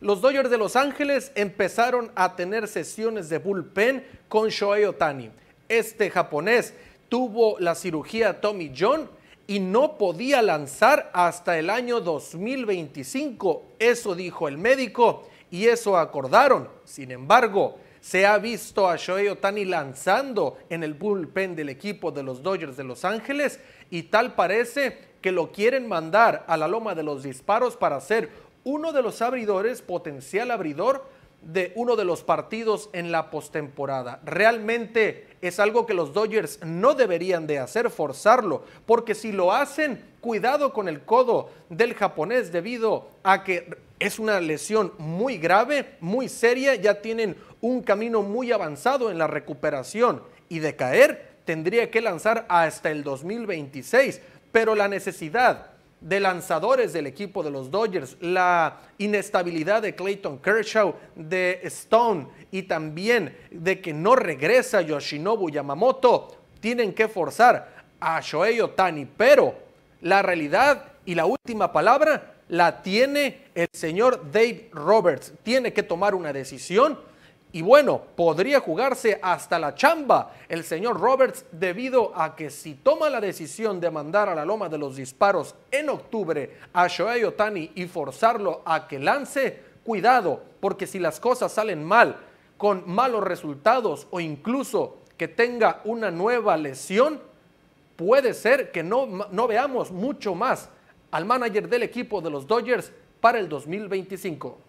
Los Dodgers de Los Ángeles empezaron a tener sesiones de bullpen con Shohei Otani. Este japonés tuvo la cirugía Tommy John y no podía lanzar hasta el año 2025. Eso dijo el médico y eso acordaron. Sin embargo, se ha visto a Shohei Otani lanzando en el bullpen del equipo de los Dodgers de Los Ángeles y tal parece que lo quieren mandar a la loma de los disparos para hacer uno de los abridores, potencial abridor de uno de los partidos en la postemporada. Realmente es algo que los Dodgers no deberían de hacer, forzarlo, porque si lo hacen, cuidado con el codo del japonés debido a que es una lesión muy grave, muy seria, ya tienen un camino muy avanzado en la recuperación y de caer tendría que lanzar hasta el 2026, pero la necesidad de lanzadores del equipo de los Dodgers, la inestabilidad de Clayton Kershaw, de Stone y también de que no regresa Yoshinobu Yamamoto, tienen que forzar a Shohei Otani, pero la realidad y la última palabra la tiene el señor Dave Roberts. Tiene que tomar una decisión y bueno, podría jugarse hasta la chamba el señor Roberts debido a que si toma la decisión de mandar a la loma de los disparos en octubre a Shohei Otani y forzarlo a que lance, cuidado, porque si las cosas salen mal, con malos resultados o incluso que tenga una nueva lesión, puede ser que no, no veamos mucho más al manager del equipo de los Dodgers para el 2025.